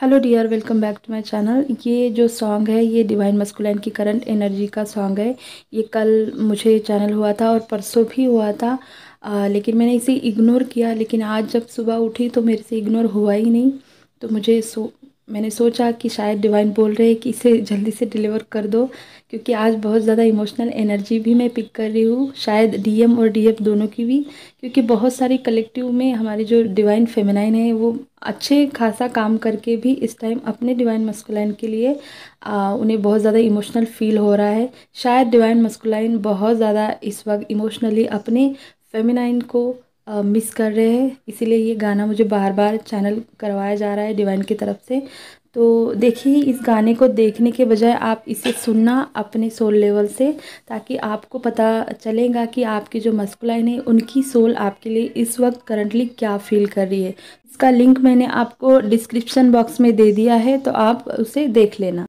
hello dear welcome back to my channel ये जो song है ये डिवाइन मस्कुलाइन की करंट एनर्जी का सॉन्ग है ये कल मुझे चैनल हुआ था और परसों भी हुआ था आ, लेकिन मैंने इसे इग्नोर किया लेकिन आज जब सुबह उठी तो मेरे से इग्नोर हुआ ही नहीं तो मुझे सो मैंने सोचा कि शायद डिवाइन बोल रहे हैं कि इसे जल्दी से डिलीवर कर दो क्योंकि आज बहुत ज़्यादा इमोशनल एनर्जी भी मैं पिक कर रही हूँ शायद डीएम और डीएफ दोनों की भी क्योंकि बहुत सारी कलेक्टिव में हमारे जो डिवाइन फेमिनाइन है वो अच्छे खासा काम करके भी इस टाइम अपने डिवाइन मस्कुलाइन के लिए आ, उन्हें बहुत ज़्यादा इमोशनल फील हो रहा है शायद डिवाइन मस्कुलाइन बहुत ज़्यादा इस वक्त इमोशनली अपने फेमिनाइन को मिस कर रहे हैं इसीलिए ये गाना मुझे बार बार चैनल करवाया जा रहा है डिवाइन की तरफ से तो देखिए इस गाने को देखने के बजाय आप इसे सुनना अपने सोल लेवल से ताकि आपको पता चलेगा कि आपकी जो मस्कुलाइन है उनकी सोल आपके लिए इस वक्त करंटली क्या फील कर रही है इसका लिंक मैंने आपको डिस्क्रिप्शन बॉक्स में दे दिया है तो आप उसे देख लेना